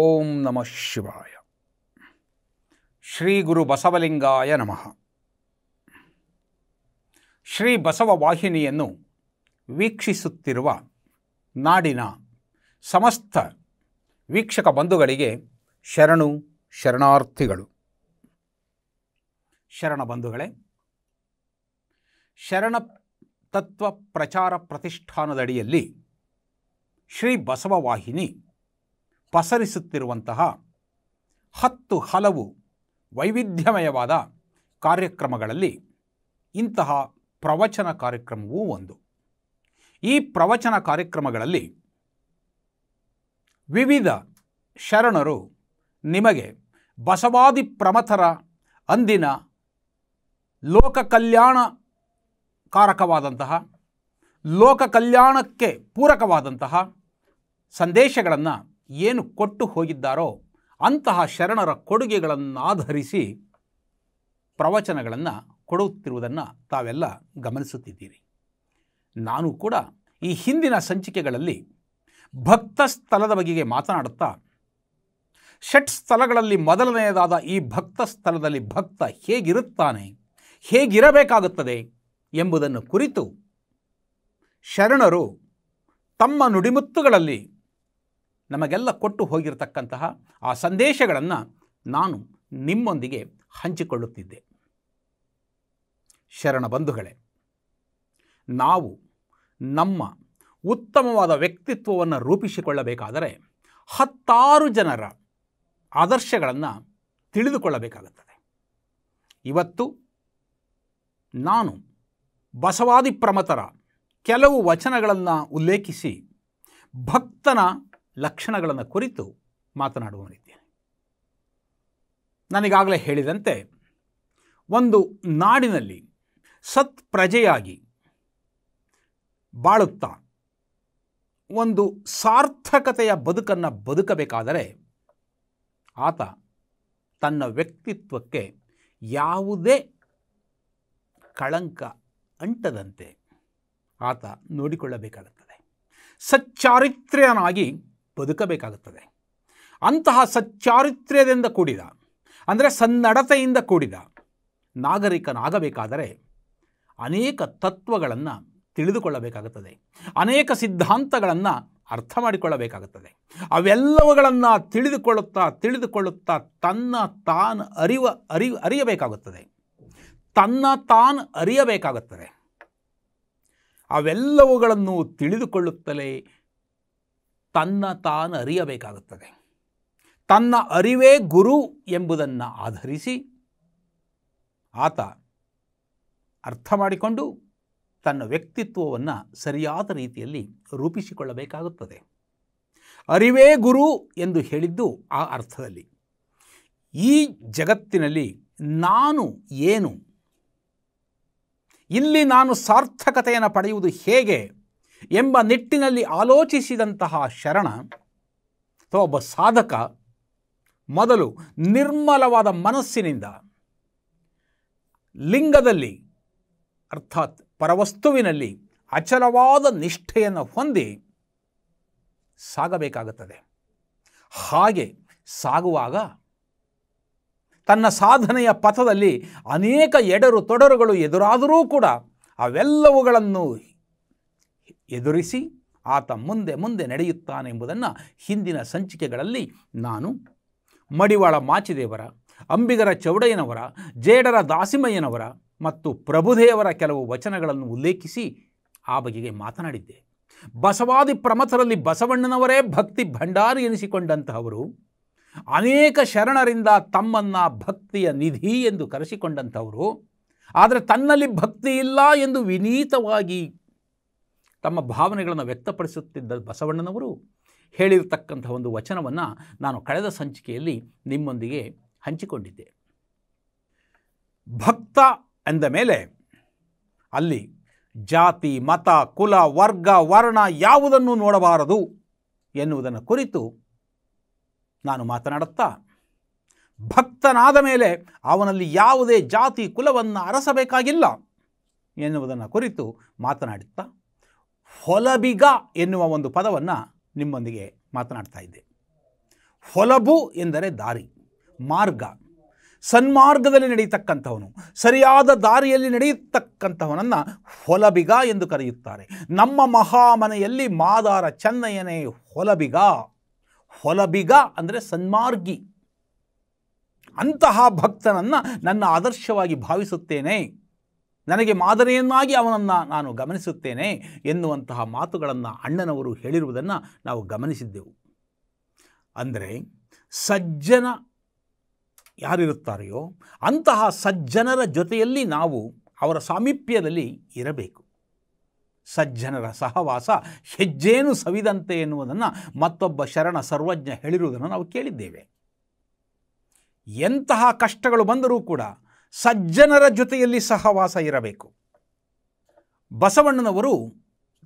ಓಂ ನಮಃ ಶಿವಾಯ ಶ್ರೀ ಗುರು ಬಸವಲಿಂಗಾಯ ನಮಃ ಶ್ರೀ ಬಸವ ವಾಹಿನಿಯನ್ನು ವೀಕ್ಷಿಸುತ್ತಿರುವ ನಾಡಿನ ಸಮಸ್ತ ವೀಕ್ಷಕ ಬಂಧುಗಳಿಗೆ ಶರಣು ಶರಣಾರ್ಥಿಗಳು ಶರಣ ಬಂಧುಗಳೇ ಶರಣ ತತ್ವ ಪ್ರಚಾರ ಪ್ರತಿಷ್ಠಾನದಡಿಯಲ್ಲಿ ಶ್ರೀ ಬಸವ ವಾಹಿನಿ ಪಸರಿಸುತ್ತಿರುವಂತಹ ಹತ್ತು ಹಲವು ವೈವಿಧ್ಯಮಯವಾದ ಕಾರ್ಯಕ್ರಮಗಳಲ್ಲಿ ಇಂತಹ ಪ್ರವಚನ ಕಾರ್ಯಕ್ರಮವೂ ಒಂದು ಈ ಪ್ರವಚನ ಕಾರ್ಯಕ್ರಮಗಳಲ್ಲಿ ವಿವಿಧ ಶರಣರು ನಿಮಗೆ ಬಸವಾದಿ ಪ್ರಮಥರ ಅಂದಿನ ಲೋಕ ಕಲ್ಯಾಣ ಕಾರಕವಾದಂತಹ ಲೋಕ ಕಲ್ಯಾಣಕ್ಕೆ ಪೂರಕವಾದಂತಹ ಸಂದೇಶಗಳನ್ನು ಏನು ಕೊಟ್ಟು ಹೋಗಿದ್ದಾರೋ ಅಂತಹ ಶರಣರ ಕೊಡುಗೆಗಳನ್ನಾಧರಿಸಿ ಪ್ರವಚನಗಳನ್ನು ಕೊಡುತ್ತಿರುವುದನ್ನು ತಾವೆಲ್ಲ ಗಮನಿಸುತ್ತಿದ್ದೀರಿ ನಾನು ಕೂಡ ಈ ಹಿಂದಿನ ಸಂಚಿಕೆಗಳಲ್ಲಿ ಭಕ್ತ ಸ್ಥಳದ ಬಗೆಗೆ ಮಾತನಾಡುತ್ತಾ ಷಟ್ ಸ್ಥಳಗಳಲ್ಲಿ ಮೊದಲನೆಯದಾದ ಈ ಭಕ್ತ ಸ್ಥಳದಲ್ಲಿ ಭಕ್ತ ಹೇಗಿರುತ್ತಾನೆ ಹೇಗಿರಬೇಕಾಗುತ್ತದೆ ಎಂಬುದನ್ನು ಕುರಿತು ಶರಣರು ತಮ್ಮ ನುಡಿಮುತ್ತುಗಳಲ್ಲಿ ನಮಗೆಲ್ಲ ಕೊಟ್ಟು ಹೋಗಿರತಕ್ಕಂತಹ ಆ ಸಂದೇಶಗಳನ್ನು ನಾನು ನಿಮ್ಮೊಂದಿಗೆ ಹಂಚಿಕೊಳ್ಳುತ್ತಿದ್ದೆ ಶರಣ ಬಂಧುಗಳೇ ನಾವು ನಮ್ಮ ಉತ್ತಮವಾದ ವ್ಯಕ್ತಿತ್ವವನ್ನು ರೂಪಿಸಿಕೊಳ್ಳಬೇಕಾದರೆ ಹತ್ತಾರು ಜನರ ಆದರ್ಶಗಳನ್ನು ತಿಳಿದುಕೊಳ್ಳಬೇಕಾಗುತ್ತದೆ ಇವತ್ತು ನಾನು ಬಸವಾದಿ ಪ್ರಮತರ ಕೆಲವು ವಚನಗಳನ್ನು ಉಲ್ಲೇಖಿಸಿ ಭಕ್ತನ ಲಕ್ಷಣಗಳನ್ನು ಕುರಿತು ಮಾತನಾಡುವವನಿದ್ದೇನೆ ನನಗಾಗಲೇ ಹೇಳಿದಂತೆ ಒಂದು ನಾಡಿನಲ್ಲಿ ಸತ್ ಪ್ರಜೆಯಾಗಿ ಬಾಳುತ್ತಾ ಒಂದು ಸಾರ್ಥಕತೆಯ ಬದುಕನ್ನು ಬದುಕಬೇಕಾದರೆ ಆತ ತನ್ನ ವ್ಯಕ್ತಿತ್ವಕ್ಕೆ ಯಾವುದೇ ಕಳಂಕ ಅಂಟದಂತೆ ಆತ ನೋಡಿಕೊಳ್ಳಬೇಕಾಗುತ್ತದೆ ಸಚ್ಚಾರಿತ್ರ್ಯನಾಗಿ ಬದುಕಬೇಕಾಗುತ್ತದೆ ಅಂತಹ ಸಚ್ಚಾರಿತ್ರ್ಯದಿಂದ ಕೂಡಿದ ಅಂದರೆ ಸನ್ನಡತೆಯಿಂದ ಕೂಡಿದ ನಾಗರಿಕನಾಗಬೇಕಾದರೆ ಅನೇಕ ತತ್ವಗಳನ್ನು ತಿಳಿದುಕೊಳ್ಳಬೇಕಾಗುತ್ತದೆ ಅನೇಕ ಸಿದ್ಧಾಂತಗಳನ್ನು ಅರ್ಥ ಮಾಡಿಕೊಳ್ಳಬೇಕಾಗುತ್ತದೆ ಅವೆಲ್ಲವುಗಳನ್ನು ತಿಳಿದುಕೊಳ್ಳುತ್ತಾ ತಿಳಿದುಕೊಳ್ಳುತ್ತಾ ತನ್ನ ತಾನು ಅರಿವ ಅರಿ ಅರಿಯಬೇಕಾಗುತ್ತದೆ ತನ್ನ ತಾನು ಅರಿಯಬೇಕಾಗುತ್ತದೆ ಅವೆಲ್ಲವುಗಳನ್ನು ತಿಳಿದುಕೊಳ್ಳುತ್ತಲೇ ತನ್ನ ತಾನು ಅರಿಯಬೇಕಾಗುತ್ತದೆ ತನ್ನ ಅರಿವೇ ಗುರು ಎಂಬುದನ್ನು ಆಧರಿಸಿ ಆತ ಅರ್ಥ ಮಾಡಿಕೊಂಡು ತನ್ನ ವ್ಯಕ್ತಿತ್ವವನ್ನು ಸರಿಯಾದ ರೀತಿಯಲ್ಲಿ ರೂಪಿಸಿಕೊಳ್ಳಬೇಕಾಗುತ್ತದೆ ಅರಿವೇ ಗುರು ಎಂದು ಹೇಳಿದ್ದು ಆ ಅರ್ಥದಲ್ಲಿ ಈ ಜಗತ್ತಿನಲ್ಲಿ ನಾನು ಏನು ಇಲ್ಲಿ ನಾನು ಸಾರ್ಥಕತೆಯನ್ನು ಪಡೆಯುವುದು ಹೇಗೆ ಎಂಬ ನಿಟ್ಟಿನಲ್ಲಿ ಆಲೋಚಿಸಿದಂತಹ ಶರಣ ಅಥವಾ ಒಬ್ಬ ಸಾಧಕ ಮೊದಲು ನಿರ್ಮಲವಾದ ಮನಸ್ಸಿನಿಂದ ಲಿಂಗದಲ್ಲಿ ಅರ್ಥಾತ್ ಪರವಸ್ತುವಿನಲ್ಲಿ ಅಚಲವಾದ ನಿಷ್ಠೆಯನ್ನು ಹೊಂದಿ ಸಾಗಬೇಕಾಗುತ್ತದೆ ಹಾಗೆ ಸಾಗುವಾಗ ತನ್ನ ಸಾಧನೆಯ ಪಥದಲ್ಲಿ ಅನೇಕ ಎಡರು ತೊಡರುಗಳು ಎದುರಾದರೂ ಕೂಡ ಅವೆಲ್ಲವುಗಳನ್ನು ಎದುರಿಸಿ ಆತ ಮುಂದೆ ಮುಂದೆ ನಡೆಯುತ್ತಾನೆ ಎಂಬುದನ್ನು ಹಿಂದಿನ ಸಂಚಿಕೆಗಳಲ್ಲಿ ನಾನು ಮಡಿವಾಳ ಮಾಚಿದೇವರ ಅಂಬಿಗರ ಚೌಡಯ್ಯನವರ ಜೇಡರ ದಾಸಿಮಯ್ಯನವರ ಮತ್ತು ಪ್ರಭುದೇವರ ಕೆಲವು ವಚನಗಳನ್ನು ಉಲ್ಲೇಖಿಸಿ ಆ ಬಗೆಗೆ ಮಾತನಾಡಿದ್ದೆ ಬಸವಾದಿ ಪ್ರಮಥರಲ್ಲಿ ಬಸವಣ್ಣನವರೇ ಭಕ್ತಿ ಭಂಡಾರಿ ಎನಿಸಿಕೊಂಡಂತಹವರು ಅನೇಕ ಶರಣರಿಂದ ತಮ್ಮನ್ನು ಭಕ್ತಿಯ ನಿಧಿ ಎಂದು ಕರೆಸಿಕೊಂಡಂಥವರು ಆದರೆ ತನ್ನಲ್ಲಿ ಭಕ್ತಿ ಇಲ್ಲ ಎಂದು ವಿನೀತವಾಗಿ ತಮ್ಮ ಭಾವನೆಗಳನ್ನು ವ್ಯಕ್ತಪಡಿಸುತ್ತಿದ್ದ ಬಸವಣ್ಣನವರು ಹೇಳಿರತಕ್ಕಂಥ ಒಂದು ವಚನವನ್ನು ನಾನು ಕಳೆದ ಸಂಚಿಕೆಯಲ್ಲಿ ನಿಮ್ಮೊಂದಿಗೆ ಹಂಚಿಕೊಂಡಿದ್ದೆ ಭಕ್ತ ಎಂದ ಮೇಲೆ ಅಲ್ಲಿ ಜಾತಿ ಮತ ಕುಲ ವರ್ಗ ವರ್ಣ ಯಾವುದನ್ನು ನೋಡಬಾರದು ಎನ್ನುವುದನ್ನು ಕುರಿತು ನಾನು ಮಾತನಾಡುತ್ತಾ ಭಕ್ತನಾದ ಮೇಲೆ ಅವನಲ್ಲಿ ಯಾವುದೇ ಜಾತಿ ಕುಲವನ್ನು ಅರಸಬೇಕಾಗಿಲ್ಲ ಎನ್ನುವುದನ್ನು ಕುರಿತು ಮಾತನಾಡುತ್ತಾ ಹೊಲಬಿಗ ಎನ್ನುವ ಒಂದು ಪದವನ್ನು ನಿಮ್ಮೊಂದಿಗೆ ಮಾತನಾಡ್ತಾ ಇದ್ದೆ ಹೊಲಬು ಎಂದರೆ ದಾರಿ ಮಾರ್ಗ ಸನ್ಮಾರ್ಗದಲ್ಲಿ ನಡೆಯತಕ್ಕಂಥವನು ಸರಿಯಾದ ದಾರಿಯಲ್ಲಿ ನಡೆಯತಕ್ಕಂಥವನನ್ನು ಹೊಲಬಿಗ ಎಂದು ಕರೆಯುತ್ತಾರೆ ನಮ್ಮ ಮಹಾಮನೆಯಲ್ಲಿ ಮಾದಾರ ಚೆನ್ನಯ್ಯನೇ ಹೊಲಬಿಗ ಹೊಲಬಿಗ ಅಂದರೆ ಸನ್ಮಾರ್ಗಿ ಅಂತಹ ಭಕ್ತನನ್ನು ನನ್ನ ಆದರ್ಶವಾಗಿ ಭಾವಿಸುತ್ತೇನೆ ನನಗೆ ಮಾದರಿಯನ್ನಾಗಿ ಅವನನ್ನು ನಾನು ಗಮನಿಸುತ್ತೇನೆ ಎನ್ನುವಂತಹ ಮಾತುಗಳನ್ನು ಅಣ್ಣನವರು ಹೇಳಿರುವುದನ್ನು ನಾವು ಗಮನಿಸಿದ್ದೆವು ಅಂದರೆ ಸಜ್ಜನ ಯಾರಿರುತ್ತಾರೆಯೋ ಅಂತಹ ಸಜ್ಜನರ ಜೊತೆಯಲ್ಲಿ ನಾವು ಅವರ ಸಾಮೀಪ್ಯದಲ್ಲಿ ಇರಬೇಕು ಸಜ್ಜನರ ಸಹವಾಸ ಹೆಜ್ಜೇನು ಸವಿದಂತೆ ಎನ್ನುವುದನ್ನು ಮತ್ತೊಬ್ಬ ಶರಣ ಸರ್ವಜ್ಞ ಹೇಳಿರುವುದನ್ನು ನಾವು ಕೇಳಿದ್ದೇವೆ ಎಂತಹ ಕಷ್ಟಗಳು ಬಂದರೂ ಕೂಡ ಸಜ್ಜನರ ಜೊತೆಯಲ್ಲಿ ಸಹವಾಸ ಇರಬೇಕು ಬಸವಣ್ಣನವರು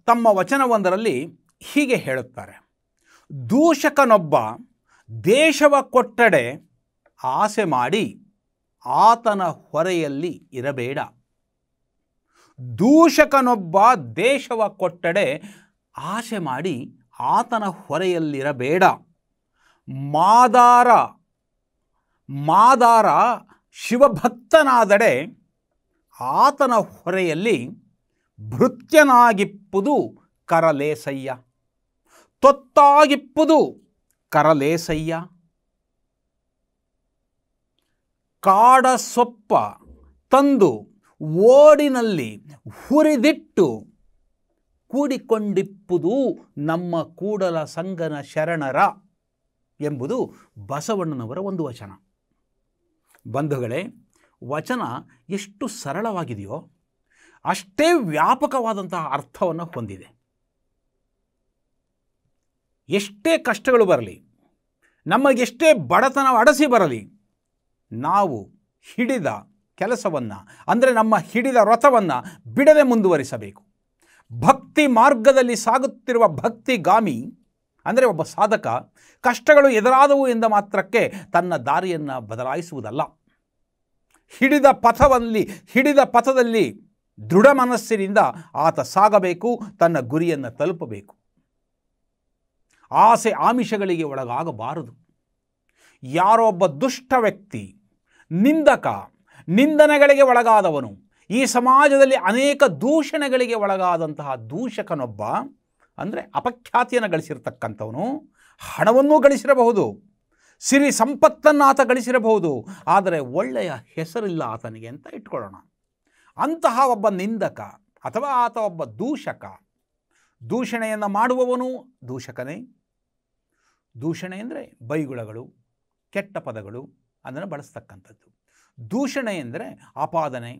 ತಮ್ಮ ವಚನವೊಂದರಲ್ಲಿ ಹೀಗೆ ಹೇಳುತ್ತಾರೆ ದೂಷಕನೊಬ್ಬ ದೇಶವ ಕೊಟ್ಟಡೆ ಆಸೆ ಮಾಡಿ ಆತನ ಹೊರೆಯಲ್ಲಿ ಇರಬೇಡ ದೂಷಕನೊಬ್ಬ ದೇಶವ ಕೊಟ್ಟಡೆ ಆಸೆ ಮಾಡಿ ಆತನ ಹೊರೆಯಲ್ಲಿರಬೇಡ ಮಾದಾರ ಮಾದಾರ ಶಿವಭಕ್ತನಾದಡೆ ಆತನ ಹೊರೆಯಲ್ಲಿ ಭೃತ್ಯನಾಗಿಪ್ಪುದು ಕರಲೇಸಯ್ಯ ತೊತ್ತಾಗಿಪ್ಪುದು ಕರಲೇಸಯ್ಯ ಸೊಪ್ಪ ತಂದು ಓಡಿನಲ್ಲಿ ಹುರಿದಿಟ್ಟು ಕೂಡಿಕೊಂಡಿಪ್ಪುದು ನಮ್ಮ ಕೂಡಲ ಸಂಗನ ಶರಣರ ಎಂಬುದು ಬಸವಣ್ಣನವರ ಒಂದು ವಚನ ಬಂಧುಗಳೇ ವಚನ ಎಷ್ಟು ಸರಳವಾಗಿದೆಯೋ ಅಷ್ಟೇ ವ್ಯಾಪಕವಾದಂತಹ ಅರ್ಥವನ್ನು ಹೊಂದಿದೆ ಎಷ್ಟೇ ಕಷ್ಟಗಳು ಬರಲಿ ನಮಗೆಷ್ಟೇ ಬಡತನ ಅಡಸಿ ಬರಲಿ ನಾವು ಹಿಡಿದ ಕೆಲಸವನ್ನು ಅಂದರೆ ನಮ್ಮ ಹಿಡಿದ ರಥವನ್ನು ಬಿಡದೆ ಮುಂದುವರಿಸಬೇಕು ಭಕ್ತಿ ಮಾರ್ಗದಲ್ಲಿ ಸಾಗುತ್ತಿರುವ ಭಕ್ತಿಗಾಮಿ ಅಂದರೆ ಒಬ್ಬ ಸಾಧಕ ಕಷ್ಟಗಳು ಎದುರಾದವು ಎಂದ ಮಾತ್ರಕ್ಕೆ ತನ್ನ ದಾರಿಯನ್ನು ಬದಲಾಯಿಸುವುದಲ್ಲ ಹಿಡಿದ ಪಥವಲ್ಲಿ ಹಿಡಿದ ಪಥದಲ್ಲಿ ದೃಢ ಮನಸ್ಸಿನಿಂದ ಆತ ಸಾಗಬೇಕು ತನ್ನ ಗುರಿಯನ್ನು ತಲುಪಬೇಕು ಆಸೆ ಆಮಿಷಗಳಿಗೆ ಒಳಗಾಗಬಾರದು ಯಾರೊಬ್ಬ ದುಷ್ಟ ವ್ಯಕ್ತಿ ನಿಂದಕ ನಿಂದನೆಗಳಿಗೆ ಒಳಗಾದವನು ಈ ಸಮಾಜದಲ್ಲಿ ಅನೇಕ ದೂಷಣೆಗಳಿಗೆ ಒಳಗಾದಂತಹ ದೂಷಕನೊಬ್ಬ ಅಂದರೆ ಅಪಖ್ಯಾತಿಯನ್ನು ಗಳಿಸಿರ್ತಕ್ಕಂಥವನು ಹಣವನ್ನೂ ಗಳಿಸಿರಬಹುದು ಸಿರಿ ಸಂಪತ್ತನ್ನು ಆತ ಗಳಿಸಿರಬಹುದು ಆದರೆ ಒಳ್ಳೆಯ ಹೆಸರಿಲ್ಲ ಆತನಿಗೆ ಅಂತ ಇಟ್ಕೊಳ್ಳೋಣ ಅಂತಹ ಒಬ್ಬ ನಿಂದಕ ಅಥವಾ ಆತ ಒಬ್ಬ ದೂಷಕ ದೂಷಣೆಯನ್ನು ಮಾಡುವವನು ದೂಷಕನೇ ದೂಷಣೆ ಅಂದರೆ ಬೈಗುಳಗಳು ಕೆಟ್ಟ ಪದಗಳು ಅದನ್ನು ಬಳಸ್ತಕ್ಕಂಥದ್ದು ದೂಷಣೆ ಎಂದರೆ ಆಪಾದನೆ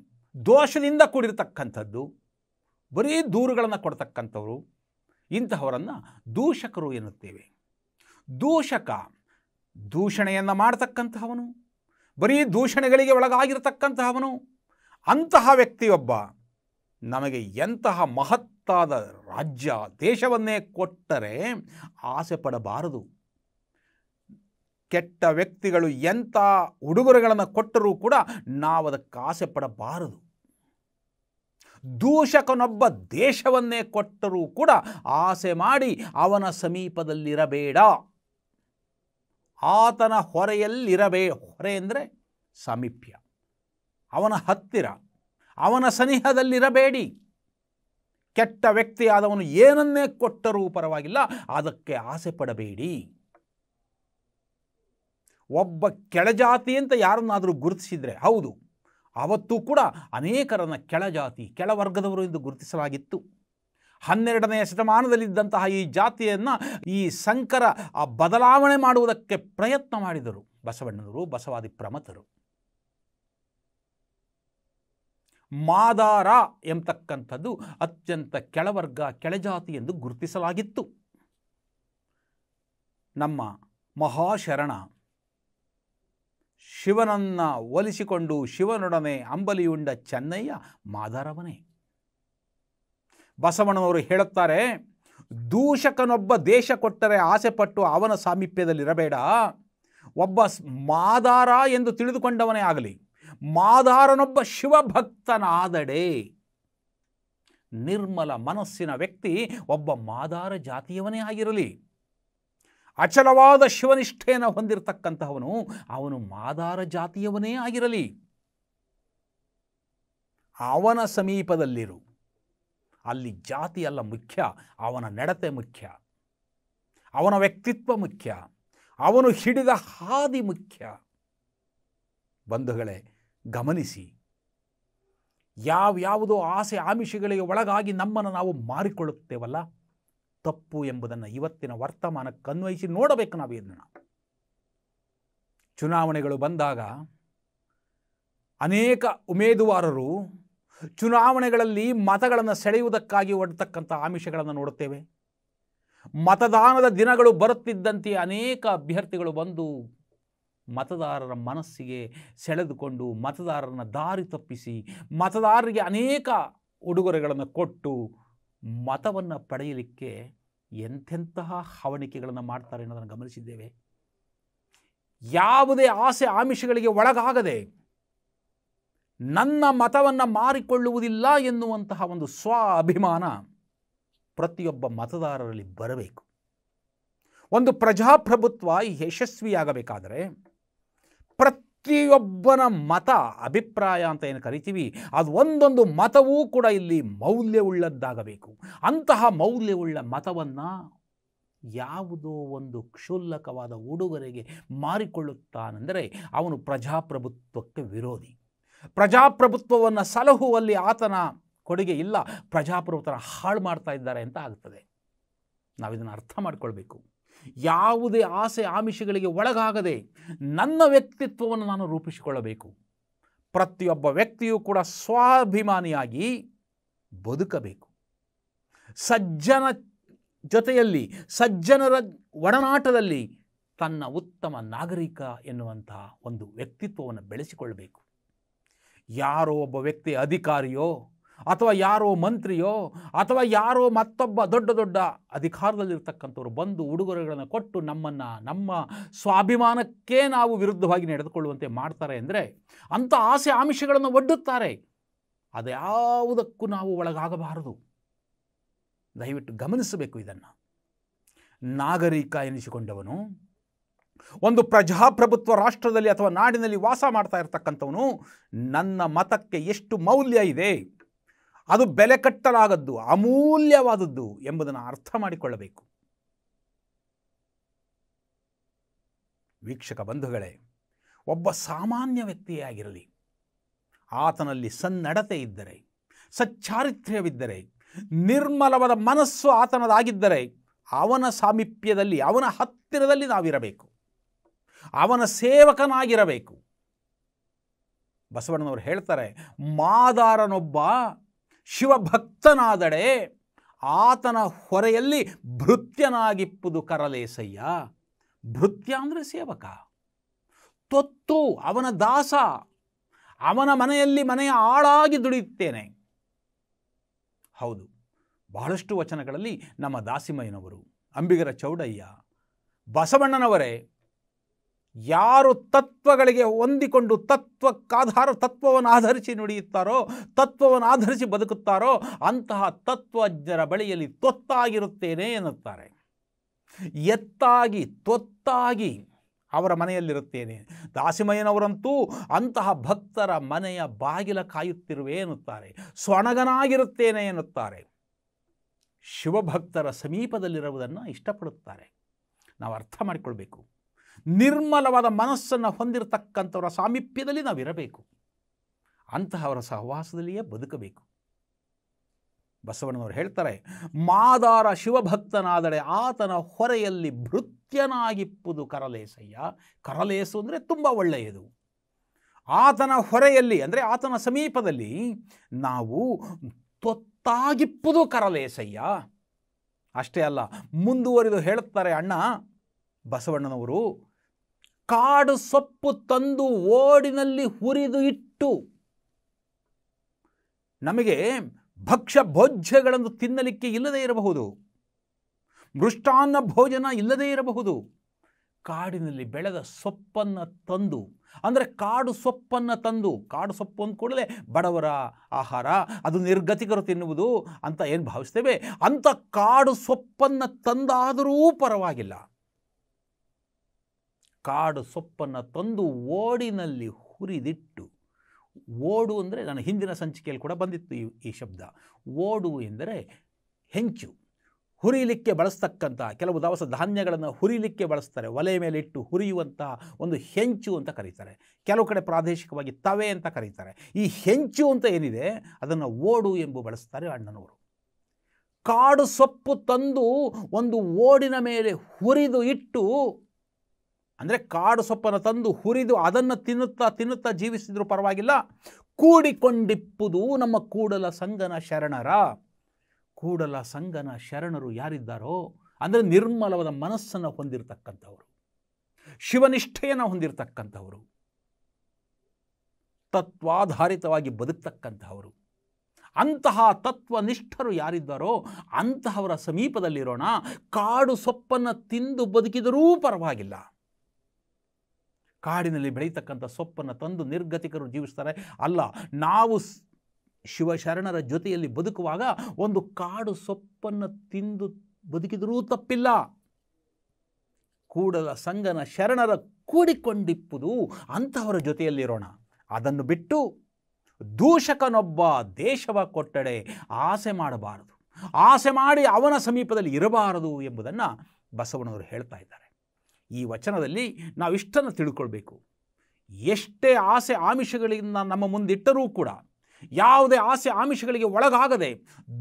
ದೋಷದಿಂದ ಕೂಡಿರ್ತಕ್ಕಂಥದ್ದು ಬರೀ ದೂರುಗಳನ್ನು ಕೊಡ್ತಕ್ಕಂಥವ್ರು ಇಂತಹವರನ್ನು ದೂಷಕರು ಎನ್ನುತ್ತೇವೆ ದೂಷಕ ದೂಷಣೆಯನ್ನು ಮಾಡತಕ್ಕಂತಹವನು ಬರೀ ದೂಷಣೆಗಳಿಗೆ ಒಳಗಾಗಿರತಕ್ಕಂತಹವನು ಅಂತಹ ವ್ಯಕ್ತಿಯೊಬ್ಬ ನಮಗೆ ಎಂತಹ ಮಹತ್ತಾದ ರಾಜ್ಯ ದೇಶವನ್ನೇ ಕೊಟ್ಟರೆ ಆಸೆ ಪಡಬಾರದು ಕೆಟ್ಟ ವ್ಯಕ್ತಿಗಳು ಎಂಥ ಉಡುಗೊರೆಗಳನ್ನು ಕೊಟ್ಟರೂ ಕೂಡ ನಾವು ಅದಕ್ಕೆ ಆಸೆ ಪಡಬಾರದು ದೂಷಕನೊಬ್ಬ ದೇಶವನ್ನೇ ಕೊಟ್ಟರೂ ಕೂಡ ಆಸೆ ಮಾಡಿ ಅವನ ಸಮೀಪದಲ್ಲಿರಬೇಡ ಆತನ ಹೊರೆಯಲ್ಲಿರಬೇ ಹೊರೆ ಅಂದರೆ ಸಮೀಪ್ಯ ಅವನ ಹತ್ತಿರ ಅವನ ಸನಿಹದಲ್ಲಿರಬೇಡಿ ಕೆಟ್ಟ ವ್ಯಕ್ತಿಯಾದವನು ಏನನ್ನೇ ಕೊಟ್ಟರೂ ಪರವಾಗಿಲ್ಲ ಅದಕ್ಕೆ ಆಸೆ ಪಡಬೇಡಿ ಒಬ್ಬ ಕೆಳಜಾತಿ ಅಂತ ಯಾರನ್ನಾದರೂ ಗುರುತಿಸಿದರೆ ಹೌದು ಆವತ್ತೂ ಕೂಡ ಅನೇಕರನ್ನು ಕೆಳಜಾತಿ ಕೆಳವರ್ಗದವರು ಎಂದು ಗುರುತಿಸಲಾಗಿತ್ತು ಹನ್ನೆರಡನೆಯ ಶತಮಾನದಲ್ಲಿದ್ದಂತಹ ಈ ಜಾತಿಯನ್ನು ಈ ಸಂಕರ ಆ ಬದಲಾವಣೆ ಮಾಡುವುದಕ್ಕೆ ಪ್ರಯತ್ನ ಮಾಡಿದರು ಬಸವಣ್ಣನವರು ಬಸವಾದಿ ಪ್ರಮತರು ಮಾದಾರ ಎಂಬತಕ್ಕಂಥದ್ದು ಅತ್ಯಂತ ಕೆಳವರ್ಗ ಕೆಳಜಾತಿ ಎಂದು ಗುರುತಿಸಲಾಗಿತ್ತು ನಮ್ಮ ಮಹಾಶರಣ ಶಿವನನ್ನ ಒಲಿಸಿಕೊಂಡು ಶಿವನೊಡನೆ ಅಂಬಲಿಯುಂಡ ಚೆನ್ನಯ್ಯ ಮಾದಾರವನೇ ಬಸವಣ್ಣನವರು ಹೇಳುತ್ತಾರೆ ದೂಷಕನೊಬ್ಬ ದೇಶ ಕೊಟ್ಟರೆ ಆಸೆಪಟ್ಟು ಅವನ ಸಾಮೀಪ್ಯದಲ್ಲಿರಬೇಡ ಒಬ್ಬ ಮಾದಾರ ಎಂದು ತಿಳಿದುಕೊಂಡವನೇ ಆಗಲಿ ಮಾದಾರನೊಬ್ಬ ಶಿವಭಕ್ತನಾದಡೆ ನಿರ್ಮಲ ಮನಸ್ಸಿನ ವ್ಯಕ್ತಿ ಒಬ್ಬ ಮಾದಾರ ಜಾತಿಯವನೇ ಆಗಿರಲಿ ಅಚಲವಾದ ಶಿವನಿಷ್ಠೆಯನ್ನು ಹೊಂದಿರತಕ್ಕಂತಹವನು ಅವನು ಮಾದಾರ ಜಾತಿಯವನೇ ಆಗಿರಲಿ ಅವನ ಸಮೀಪದಲ್ಲಿರು ಅಲ್ಲಿ ಜಾತಿ ಅಲ್ಲ ಮುಖ್ಯ ಅವನ ನಡತೆ ಮುಖ್ಯ ಅವನ ವ್ಯಕ್ತಿತ್ವ ಮುಖ್ಯ ಅವನು ಹಿಡಿದ ಹಾದಿ ಮುಖ್ಯ ಬಂಧುಗಳೇ ಗಮನಿಸಿ ಯಾವ್ಯಾವುದೋ ಆಸೆ ಆಮಿಷಗಳಿಗೆ ಒಳಗಾಗಿ ನಮ್ಮನ್ನು ನಾವು ಮಾರಿಕೊಳ್ಳುತ್ತೇವಲ್ಲ ತಪ್ಪು ಎಂಬುದನ್ನು ಇವತ್ತಿನ ವರ್ತಮಾನಕ್ಕೆ ಅನ್ವಯಿಸಿ ನೋಡಬೇಕು ನಾವು ಇದನ್ನು ಚುನಾವಣೆಗಳು ಬಂದಾಗ ಅನೇಕ ಉಮೇದುವಾರರು ಚುನಾವಣೆಗಳಲ್ಲಿ ಮತಗಳನ್ನು ಸೆಳೆಯುವುದಕ್ಕಾಗಿ ಹೊಡ್ತಕ್ಕಂಥ ಆಮಿಷಗಳನ್ನು ನೋಡುತ್ತೇವೆ ಮತದಾನದ ದಿನಗಳು ಬರುತ್ತಿದ್ದಂತೆ ಅನೇಕ ಅಭ್ಯರ್ಥಿಗಳು ಬಂದು ಮತದಾರರ ಮನಸ್ಸಿಗೆ ಸೆಳೆದುಕೊಂಡು ಮತದಾರರನ್ನು ದಾರಿ ತಪ್ಪಿಸಿ ಮತದಾರರಿಗೆ ಅನೇಕ ಉಡುಗೊರೆಗಳನ್ನು ಕೊಟ್ಟು ಮತವನ್ನು ಪಡೆಯಲಿಕ್ಕೆ ಎಂಥೆಂತಹ ಹವಣಿಕೆಗಳನ್ನು ಮಾಡ್ತಾರೆ ಅನ್ನೋದನ್ನು ಗಮನಿಸಿದ್ದೇವೆ ಯಾವುದೇ ಆಸೆ ಆಮಿಷಗಳಿಗೆ ಒಳಗಾಗದೆ ನನ್ನ ಮತವನ್ನು ಮಾರಿಕೊಳ್ಳುವುದಿಲ್ಲ ಎನ್ನುವಂತಹ ಒಂದು ಸ್ವ ಅಭಿಮಾನ ಪ್ರತಿಯೊಬ್ಬ ಮತದಾರರಲ್ಲಿ ಬರಬೇಕು ಒಂದು ಪ್ರಜಾಪ್ರಭುತ್ವ ಯಶಸ್ವಿಯಾಗಬೇಕಾದರೆ ಪ್ರತಿ ಪ್ರತಿಯೊಬ್ಬನ ಮತ ಅಭಿಪ್ರಾಯ ಅಂತ ಏನು ಕರಿತೀವಿ ಅದು ಒಂದೊಂದು ಮತವೂ ಕೂಡ ಇಲ್ಲಿ ಮೌಲ್ಯವುಳ್ಳದ್ದಾಗಬೇಕು ಅಂತಹ ಮೌಲ್ಯವುಳ್ಳ ಮತವನ್ನು ಯಾವುದೋ ಒಂದು ಕ್ಷುಲ್ಲಕವಾದ ಉಡುಗೊರೆಗೆ ಮಾರಿಕೊಳ್ಳುತ್ತಾನೆಂದರೆ ಅವನು ಪ್ರಜಾಪ್ರಭುತ್ವಕ್ಕೆ ವಿರೋಧಿ ಪ್ರಜಾಪ್ರಭುತ್ವವನ್ನು ಸಲಹುವಲ್ಲಿ ಆತನ ಕೊಡುಗೆ ಇಲ್ಲ ಪ್ರಜಾಪ್ರಭುತ್ವ ಹಾಳು ಮಾಡ್ತಾ ಇದ್ದಾರೆ ಅಂತ ಆಗ್ತದೆ ನಾವಿದನ್ನು ಅರ್ಥ ಮಾಡಿಕೊಳ್ಬೇಕು ಯಾವುದೇ ಆಸೆ ಆಮಿಷಗಳಿಗೆ ಒಳಗಾಗದೆ ನನ್ನ ವ್ಯಕ್ತಿತ್ವವನ್ನು ನಾನು ರೂಪಿಸಿಕೊಳ್ಳಬೇಕು ಪ್ರತಿಯೊಬ್ಬ ವ್ಯಕ್ತಿಯೂ ಕೂಡ ಸ್ವಾಭಿಮಾನಿಯಾಗಿ ಬದುಕಬೇಕು ಸಜ್ಜನ ಜೊತೆಯಲ್ಲಿ ಸಜ್ಜನರ ಒಡನಾಟದಲ್ಲಿ ತನ್ನ ಉತ್ತಮ ನಾಗರಿಕ ಎನ್ನುವಂತಹ ಒಂದು ವ್ಯಕ್ತಿತ್ವವನ್ನು ಬೆಳೆಸಿಕೊಳ್ಳಬೇಕು ಯಾರೋ ಒಬ್ಬ ವ್ಯಕ್ತಿ ಅಧಿಕಾರಿಯೋ ಅಥವಾ ಯಾರೋ ಮಂತ್ರಿಯೋ ಅಥವಾ ಯಾರೋ ಮತ್ತೊಬ್ಬ ದೊಡ್ಡ ದೊಡ್ಡ ಅಧಿಕಾರದಲ್ಲಿರ್ತಕ್ಕಂಥವ್ರು ಬಂದು ಉಡುಗೊರೆಗಳನ್ನು ಕೊಟ್ಟು ನಮ್ಮನ್ನು ನಮ್ಮ ಸ್ವಾಭಿಮಾನಕ್ಕೆ ನಾವು ವಿರುದ್ಧವಾಗಿ ನಡೆದುಕೊಳ್ಳುವಂತೆ ಮಾಡ್ತಾರೆ ಅಂದರೆ ಅಂಥ ಆಸೆ ಆಮಿಷಗಳನ್ನು ಒಡ್ಡುತ್ತಾರೆ ಅದ್ಯಾವುದಕ್ಕೂ ನಾವು ಒಳಗಾಗಬಾರದು ದಯವಿಟ್ಟು ಗಮನಿಸಬೇಕು ಇದನ್ನು ನಾಗರಿಕ ಎನಿಸಿಕೊಂಡವನು ಒಂದು ಪ್ರಜಾಪ್ರಭುತ್ವ ರಾಷ್ಟ್ರದಲ್ಲಿ ಅಥವಾ ನಾಡಿನಲ್ಲಿ ವಾಸ ಮಾಡ್ತಾ ಇರತಕ್ಕಂಥವನು ನನ್ನ ಮತಕ್ಕೆ ಎಷ್ಟು ಮೌಲ್ಯ ಇದೆ ಅದು ಬೆಲೆ ಕಟ್ಟಲಾಗದ್ದು ಅಮೂಲ್ಯವಾದದ್ದು ಎಂಬುದನ್ನು ಅರ್ಥ ಮಾಡಿಕೊಳ್ಳಬೇಕು ವೀಕ್ಷಕ ಬಂಧುಗಳೇ ಒಬ್ಬ ಸಾಮಾನ್ಯ ವ್ಯಕ್ತಿಯಾಗಿರಲಿ ಆತನಲ್ಲಿ ಸನ್ನಡತೆ ಇದ್ದರೆ ಸಚ್ಚಾರಿತ್ರ್ಯವಿದ್ದರೆ ನಿರ್ಮಲವಾದ ಮನಸ್ಸು ಆತನದಾಗಿದ್ದರೆ ಅವನ ಸಾಮೀಪ್ಯದಲ್ಲಿ ಅವನ ಹತ್ತಿರದಲ್ಲಿ ನಾವಿರಬೇಕು ಅವನ ಸೇವಕನಾಗಿರಬೇಕು ಬಸವಣ್ಣನವರು ಹೇಳ್ತಾರೆ ಮಾದಾರನೊಬ್ಬ ಶಿವಭಕ್ತನಾದಡೆ ಆತನ ಹೊರೆಯಲ್ಲಿ ಭೃತ್ಯನಾಗಿಪ್ಪುದು ಕರಲೇಸಯ್ಯ ಭೃತ್ಯ ಅಂದರೆ ಸೇವಕ ತೊತ್ತು ಅವನ ದಾಸ ಅವನ ಮನೆಯಲ್ಲಿ ಮನೆಯ ಆಳಾಗಿ ದುಡಿಯುತ್ತೇನೆ ಹೌದು ಬಹಳಷ್ಟು ವಚನಗಳಲ್ಲಿ ನಮ್ಮ ದಾಸಿಮಯ್ಯನವರು ಅಂಬಿಗರ ಚೌಡಯ್ಯ ಬಸವಣ್ಣನವರೇ ಯಾರು ತತ್ವಗಳಿಗೆ ಹೊಂದಿಕೊಂಡು ತತ್ವಕ್ಕಾಧಾರ ತತ್ವವನ್ನು ಆಧರಿಸಿ ನುಡಿಯುತ್ತಾರೋ ತತ್ವವನ್ನು ಆಧರಿಸಿ ಬದುಕುತ್ತಾರೋ ಅಂತಹ ತತ್ವಜ್ಞರ ಬಳಿಯಲ್ಲಿ ತೊತ್ತಾಗಿರುತ್ತೇನೆ ಎನ್ನುತ್ತಾರೆ ಎತ್ತಾಗಿ ತೊತ್ತಾಗಿ ಅವರ ಮನೆಯಲ್ಲಿರುತ್ತೇನೆ ದಾಸಿಮಯ್ಯನವರಂತೂ ಅಂತಹ ಭಕ್ತರ ಮನೆಯ ಬಾಗಿಲ ಕಾಯುತ್ತಿರುವೆ ಎನ್ನುತ್ತಾರೆ ಸ್ವಣಗನಾಗಿರುತ್ತೇನೆ ಎನ್ನುತ್ತಾರೆ ಶಿವಭಕ್ತರ ಸಮೀಪದಲ್ಲಿರುವುದನ್ನು ಇಷ್ಟಪಡುತ್ತಾರೆ ನಾವು ಅರ್ಥ ಮಾಡಿಕೊಳ್ಬೇಕು ನಿರ್ಮಲವಾದ ಮನಸ್ಸನ್ನು ಹೊಂದಿರತಕ್ಕಂಥವರ ಸಾಮೀಪ್ಯದಲ್ಲಿ ನಾವಿರಬೇಕು ಅಂತಹವರ ಸಹವಾಸದಲ್ಲಿಯೇ ಬದುಕಬೇಕು ಬಸವಣ್ಣನವರು ಹೇಳ್ತಾರೆ ಮಾದಾರ ಶಿವಭಕ್ತನಾದರೆ ಆತನ ಹೊರೆಯಲ್ಲಿ ಭೃತ್ಯನಾಗಿಪ್ಪುದು ಕರಲೇಸಯ್ಯ ಕರಲೇಸು ಅಂದರೆ ತುಂಬ ಒಳ್ಳೆಯದು ಆತನ ಹೊರೆಯಲ್ಲಿ ಅಂದರೆ ಆತನ ಸಮೀಪದಲ್ಲಿ ನಾವು ತೊತ್ತಾಗಿಪ್ಪುದು ಕರಲೇಸಯ್ಯ ಅಷ್ಟೇ ಅಲ್ಲ ಮುಂದುವರಿದು ಹೇಳುತ್ತಾರೆ ಅಣ್ಣ ಬಸವಣ್ಣನವರು ಕಾಡು ಸೊಪ್ಪು ತಂದು ಓಡಿನಲ್ಲಿ ಹುರಿದು ಇಟ್ಟು ನಮಗೆ ಭಕ್ಷ್ಯ ಭೋಜ್ಯಗಳನ್ನು ತಿನ್ನಲಿಕ್ಕೆ ಇಲ್ಲದೇ ಇರಬಹುದು ಮೃಷ್ಟಾನ್ನ ಭೋಜನ ಇಲ್ಲದೇ ಇರಬಹುದು ಕಾಡಿನಲ್ಲಿ ಬೆಳೆದ ಸೊಪ್ಪನ್ನು ತಂದು ಅಂದರೆ ಕಾಡು ಸೊಪ್ಪನ್ನು ತಂದು ಕಾಡು ಸೊಪ್ಪು ಅಂದ ಕೂಡಲೇ ಬಡವರ ಆಹಾರ ಅದು ನಿರ್ಗತಿಕರು ತಿನ್ನುವುದು ಅಂತ ಏನು ಭಾವಿಸ್ತೇವೆ ಅಂಥ ಕಾಡು ಸೊಪ್ಪನ್ನು ತಂದಾದರೂ ಪರವಾಗಿಲ್ಲ ಕಾಡು ಸೊಪ್ಪನ್ನು ತಂದು ಓಡಿನಲ್ಲಿ ಹುರಿದಿಟ್ಟು ಓಡು ಅಂದರೆ ನಾನು ಹಿಂದಿನ ಸಂಚಿಕೆಯಲ್ಲಿ ಕೂಡ ಬಂದಿತ್ತು ಈ ಈ ಶಬ್ದ ಓಡು ಎಂದರೆ ಹೆಂಚು ಹುರಿಲಿಕ್ಕೆ ಬಳಸ್ತಕ್ಕಂಥ ಕೆಲವು ದವಸ ಧಾನ್ಯಗಳನ್ನು ಹುರಿಲಿಕ್ಕೆ ಬಳಸ್ತಾರೆ ಒಲೆ ಮೇಲೆ ಇಟ್ಟು ಹುರಿಯುವಂಥ ಒಂದು ಹೆಂಚು ಅಂತ ಕರೀತಾರೆ ಕೆಲವು ಕಡೆ ಪ್ರಾದೇಶಿಕವಾಗಿ ತವೆ ಅಂತ ಕರೀತಾರೆ ಈ ಹೆಂಚು ಅಂತ ಏನಿದೆ ಅದನ್ನು ಓಡು ಎಂಬು ಬಳಸ್ತಾರೆ ಅಣ್ಣನವರು ಕಾಡು ಸೊಪ್ಪು ತಂದು ಒಂದು ಓಡಿನ ಮೇಲೆ ಹುರಿದು ಇಟ್ಟು ಅಂದರೆ ಕಾಡು ಸೊಪ್ಪನ್ನು ತಂದು ಹುರಿದು ಅದನ್ನು ತಿನ್ನುತ್ತಾ ತಿನ್ನುತ್ತಾ ಜೀವಿಸಿದರೂ ಪರವಾಗಿಲ್ಲ ಕೂಡಿಕೊಂಡಿಪ್ಪುದು ನಮ್ಮ ಕೂಡಲ ಸಂಗನ ಶರಣರ ಕೂಡಲ ಸಂಗನ ಶರಣರು ಯಾರಿದ್ದಾರೋ ಅಂದರೆ ನಿರ್ಮಲವಾದ ಮನಸ್ಸನ್ನು ಹೊಂದಿರತಕ್ಕಂಥವರು ಶಿವನಿಷ್ಠೆಯನ್ನು ಹೊಂದಿರತಕ್ಕಂಥವರು ತತ್ವಾಧಾರಿತವಾಗಿ ಬದುಕ್ತಕ್ಕಂಥವರು ಅಂತಹ ತತ್ವನಿಷ್ಠರು ಯಾರಿದ್ದಾರೋ ಅಂತಹವರ ಸಮೀಪದಲ್ಲಿರೋಣ ಕಾಡು ಸೊಪ್ಪನ್ನು ತಿಂದು ಬದುಕಿದರೂ ಪರವಾಗಿಲ್ಲ ಕಾಡಿನಲ್ಲಿ ಬೆಳೀತಕ್ಕಂಥ ಸೊಪ್ಪನ್ನು ತಂದು ನಿರ್ಗತಿಕರು ಜೀವಿಸ್ತಾರೆ ಅಲ್ಲ ನಾವು ಶಿವಶರಣರ ಜೊತೆಯಲ್ಲಿ ಬದುಕುವಾಗ ಒಂದು ಕಾಡು ಸೊಪ್ಪನ್ನು ತಿಂದು ಬದುಕಿದರೂ ತಪ್ಪಿಲ್ಲ ಕೂಡಲ ಸಂಗನ ಶರಣರ ಕೂಡಿಕೊಂಡಿಪ್ಪುದು ಅಂಥವರ ಜೊತೆಯಲ್ಲಿರೋಣ ಅದನ್ನು ಬಿಟ್ಟು ದೂಷಕನೊಬ್ಬ ದೇಶವ ಕೊಟ್ಟಡೆ ಆಸೆ ಮಾಡಬಾರದು ಆಸೆ ಮಾಡಿ ಅವನ ಸಮೀಪದಲ್ಲಿ ಇರಬಾರದು ಎಂಬುದನ್ನು ಬಸವಣ್ಣವರು ಹೇಳ್ತಾ ಇದ್ದಾರೆ ಈ ವಚನದಲ್ಲಿ ನಾವು ಇಷ್ಟನ್ನು ತಿಳ್ಕೊಳ್ಬೇಕು ಎಷ್ಟೇ ಆಸೆ ಆಮಿಷಗಳಿಂದ ನಮ್ಮ ಮುಂದಿಟ್ಟರೂ ಕೂಡ ಯಾವುದೇ ಆಸೆ ಆಮಿಷಗಳಿಗೆ ಒಳಗಾಗದೆ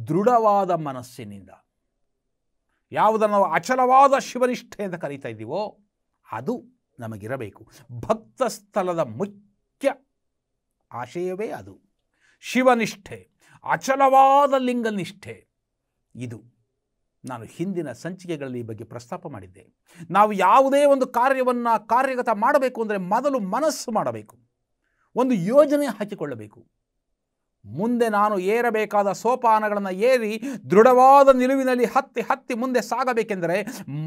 ದೃಢವಾದ ಮನಸ್ಸಿನಿಂದ ಯಾವುದನ್ನು ನಾವು ಅಚಲವಾದ ಶಿವನಿಷ್ಠೆ ಅಂತ ಕರೀತಾ ಇದ್ದೀವೋ ಅದು ನಮಗಿರಬೇಕು ಭಕ್ತ ಸ್ಥಳದ ಮುಖ್ಯ ಆಶಯವೇ ಅದು ಶಿವನಿಷ್ಠೆ ಅಚಲವಾದ ಲಿಂಗನಿಷ್ಠೆ ಇದು ನಾನು ಹಿಂದಿನ ಸಂಚಿಕೆಗಳಲ್ಲಿ ಈ ಬಗ್ಗೆ ಪ್ರಸ್ತಾಪ ಮಾಡಿದ್ದೆ ನಾವು ಯಾವುದೇ ಒಂದು ಕಾರ್ಯವನ್ನು ಕಾರ್ಯಗತ ಮಾಡಬೇಕು ಅಂದರೆ ಮೊದಲು ಮನಸ್ಸು ಮಾಡಬೇಕು ಒಂದು ಯೋಜನೆ ಹಾಕಿಕೊಳ್ಳಬೇಕು ಮುಂದೆ ನಾನು ಏರಬೇಕಾದ ಸೋಪಾನಗಳನ್ನು ಏರಿ ದೃಢವಾದ ನಿಲುವಿನಲ್ಲಿ ಹತ್ತಿ ಹತ್ತಿ ಮುಂದೆ ಸಾಗಬೇಕೆಂದರೆ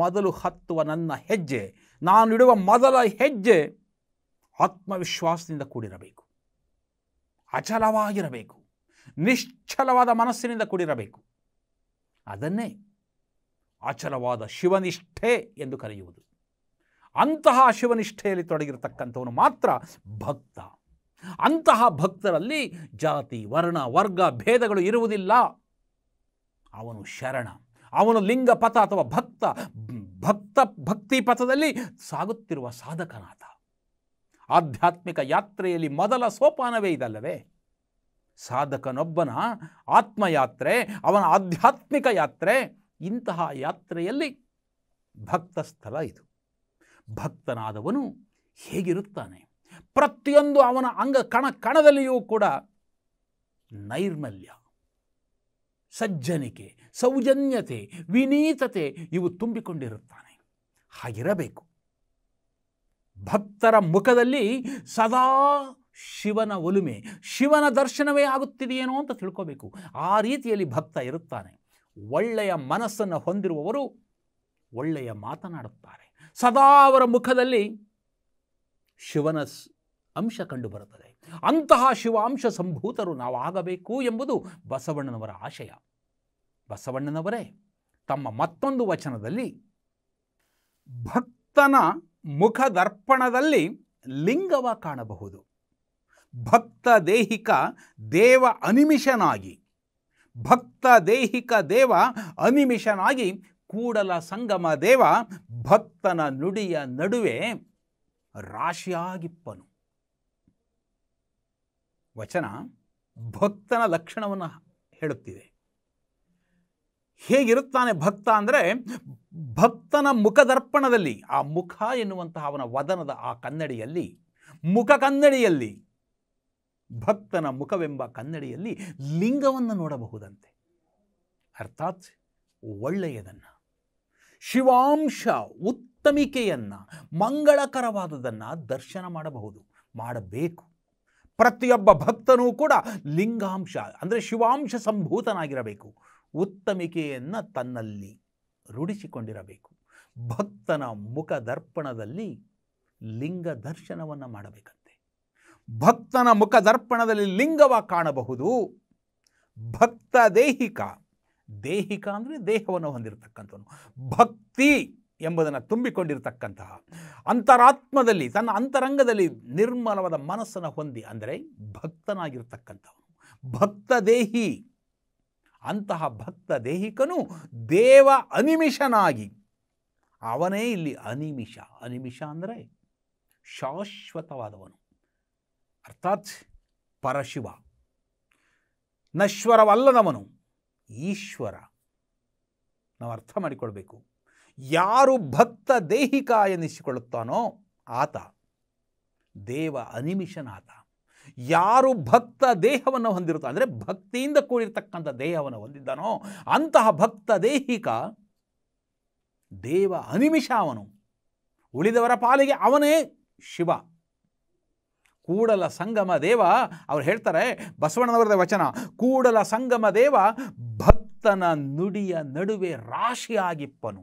ಮೊದಲು ಹತ್ತುವ ನನ್ನ ಹೆಜ್ಜೆ ನಾನು ಇಡುವ ಮೊದಲ ಹೆಜ್ಜೆ ಆತ್ಮವಿಶ್ವಾಸದಿಂದ ಕೂಡಿರಬೇಕು ಅಚಲವಾಗಿರಬೇಕು ನಿಶ್ಚಲವಾದ ಮನಸ್ಸಿನಿಂದ ಕೂಡಿರಬೇಕು ಅದನ್ನೇ ಆಚರವಾದ ಶಿವನಿಷ್ಠೆ ಎಂದು ಕರೆಯುವುದು ಅಂತಹ ಶಿವನಿಷ್ಠೆಯಲ್ಲಿ ತೊಡಗಿರತಕ್ಕಂಥವನು ಮಾತ್ರ ಭಕ್ತ ಅಂತಹ ಭಕ್ತರಲ್ಲಿ ಜಾತಿ ವರ್ಣ ವರ್ಗ ಭೇದಗಳು ಇರುವುದಿಲ್ಲ ಅವನು ಶರಣ ಅವನು ಲಿಂಗ ಪಥ ಅಥವಾ ಭಕ್ತ ಭಕ್ತ ಭಕ್ತಿ ಪಥದಲ್ಲಿ ಸಾಗುತ್ತಿರುವ ಸಾಧಕನಾಥ ಆಧ್ಯಾತ್ಮಿಕ ಯಾತ್ರೆಯಲ್ಲಿ ಮೊದಲ ಸೋಪಾನವೇ ಇದಲ್ಲವೇ ಸಾಧಕನೊಬ್ಬನ ಆತ್ಮಯಾತ್ರೆ ಅವನ ಆಧ್ಯಾತ್ಮಿಕ ಯಾತ್ರೆ ಇಂತಹ ಯಾತ್ರೆಯಲ್ಲಿ ಭಕ್ತ ಸ್ಥಳ ಇದು ಭಕ್ತನಾದವನು ಹೇಗಿರುತ್ತಾನೆ ಪ್ರತಿಯೊಂದು ಅವನ ಅಂಗ ಕಣ ಕಣದಲ್ಲಿಯೂ ಕೂಡ ನೈರ್ಮಲ್ಯ ಸಜ್ಜನಿಕೆ ಸೌಜನ್ಯತೆ ವಿನೀತತೆ ಇವು ತುಂಬಿಕೊಂಡಿರುತ್ತಾನೆ ಹಾಗಿರಬೇಕು ಭಕ್ತರ ಮುಖದಲ್ಲಿ ಸದಾ ಶಿವನ ಒಲುಮೆ ಶಿವನ ದರ್ಶನವೇ ಆಗುತ್ತಿದೆಯೇನೋ ಅಂತ ತಿಳ್ಕೋಬೇಕು ಆ ರೀತಿಯಲ್ಲಿ ಭಕ್ತ ಇರುತ್ತಾನೆ ಒಳ್ಳೆಯ ಮನಸ್ಸನ್ನು ಹೊಂದಿರುವವರು ಒಳ್ಳೆಯ ಮಾತನಾಡುತ್ತಾರೆ ಸದಾ ಅವರ ಮುಖದಲ್ಲಿ ಶಿವನ ಅಂಶ ಕಂಡುಬರುತ್ತದೆ ಅಂತಹ ಶಿವಾಂಶ ಸಂಭೂತರು ನಾವು ಆಗಬೇಕು ಎಂಬುದು ಬಸವಣ್ಣನವರ ಆಶಯ ಬಸವಣ್ಣನವರೇ ತಮ್ಮ ಮತ್ತೊಂದು ವಚನದಲ್ಲಿ ಭಕ್ತನ ಮುಖದರ್ಪಣದಲ್ಲಿ ಲಿಂಗವ ಕಾಣಬಹುದು ಭಕ್ತ ದೇಹಿಕ ದೇವ ಅನಿಮಿಷನಾಗಿ ಭಕ್ತ ದೇಹಿಕ ದೇವ ಅನಿಮಿಷನಾಗಿ ಕೂಡಲ ಸಂಗಮ ದೇವ ಭಕ್ತನ ನುಡಿಯ ನಡುವೆ ರಾಶಿಯಾಗಿಪ್ಪನು ವಚನ ಭಕ್ತನ ಲಕ್ಷಣವನ್ನು ಹೇಳುತ್ತಿದೆ ಹೇಗಿರುತ್ತಾನೆ ಭಕ್ತ ಅಂದರೆ ಭಕ್ತನ ಮುಖದರ್ಪಣದಲ್ಲಿ ಆ ಮುಖ ಎನ್ನುವಂತಹ ಅವನ ವದನದ ಆ ಕನ್ನಡಿಯಲ್ಲಿ ಮುಖ ಕನ್ನಡಿಯಲ್ಲಿ ಭಕ್ತನ ಮುಖವೆಂಬ ಕನ್ನಡಿಯಲ್ಲಿ ಲಿಂಗವನ್ನು ನೋಡಬಹುದಂತೆ ಅರ್ಥಾತ್ ಒಳ್ಳೆಯದನ್ನು ಶಿವಾಂಶ ಉತ್ತಮಿಕೆಯನ್ನು ಮಂಗಳಕರವಾದದನ್ನು ದರ್ಶನ ಮಾಡಬಹುದು ಮಾಡಬೇಕು ಪ್ರತಿಯೊಬ್ಬ ಭಕ್ತನೂ ಕೂಡ ಲಿಂಗಾಂಶ ಅಂದರೆ ಶಿವಾಂಶ ಸಂಭೂತನಾಗಿರಬೇಕು ಉತ್ತಮಿಕೆಯನ್ನು ತನ್ನಲ್ಲಿ ರೂಢಿಸಿಕೊಂಡಿರಬೇಕು ಭಕ್ತನ ಮುಖ ದರ್ಪಣದಲ್ಲಿ ಲಿಂಗ ದರ್ಶನವನ್ನು ಮಾಡಬೇಕು ಭಕ್ತನ ಮುಖದರ್ಪಣದಲ್ಲಿ ಲಿಂಗವ ಕಾಣಬಹುದು ಭಕ್ತ ದೇಹಿಕ ದೇಹಿಕ ಅಂದರೆ ದೇಹವನ್ನು ಹೊಂದಿರತಕ್ಕಂಥವನು ಭಕ್ತಿ ಎಂಬುದನ್ನು ತುಂಬಿಕೊಂಡಿರತಕ್ಕಂತಹ ಅಂತರಾತ್ಮದಲ್ಲಿ ತನ್ನ ಅಂತರಂಗದಲ್ಲಿ ನಿರ್ಮಲವಾದ ಮನಸ್ಸನ್ನು ಹೊಂದಿ ಅಂದರೆ ಭಕ್ತನಾಗಿರ್ತಕ್ಕಂಥವನು ಭಕ್ತ ದೇಹಿ ಅಂತಹ ಭಕ್ತ ದೇಹಿಕನು ದೇವ ಅನಿಮಿಷನಾಗಿ ಅವನೇ ಇಲ್ಲಿ ಅನಿಮಿಷ ಅನಿಮಿಷ ಅಂದರೆ ಶಾಶ್ವತವಾದವನು ಅರ್ಥಾತ್ ಪರಶಿವ ನಶ್ವರವಲ್ಲದವನು ಈಶ್ವರ ನಾವು ಅರ್ಥ ಮಾಡಿಕೊಳ್ಬೇಕು ಯಾರು ಭಕ್ತ ದೇಹಿಕ ಎನಿಸಿಕೊಳ್ಳುತ್ತಾನೋ ಆತ ದೇವ ಅನಿಮಿಷನಾತ ಯಾರು ಭಕ್ತ ದೇಹವನ್ನು ಹೊಂದಿರುತ್ತಾ ಅಂದರೆ ಭಕ್ತಿಯಿಂದ ಕೂಡಿರ್ತಕ್ಕಂಥ ದೇಹವನ್ನು ಹೊಂದಿದ್ದಾನೋ ಅಂತಹ ಭಕ್ತ ದೇಹಿಕ ದೇವ ಅನಿಮಿಷ ಅವನು ಉಳಿದವರ ಪಾಲಿಗೆ ಅವನೇ ಶಿವ ಕೂಡಲ ಸಂಗಮ ದೇವ ಅವ್ರು ಹೇಳ್ತಾರೆ ಬಸವಣ್ಣನವರದ ವಚನ ಕೂಡಲ ಸಂಗಮ ದೇವ ಭಕ್ತನ ನುಡಿಯ ನಡುವೆ ರಾಶಿಯಾಗಿಪ್ಪನು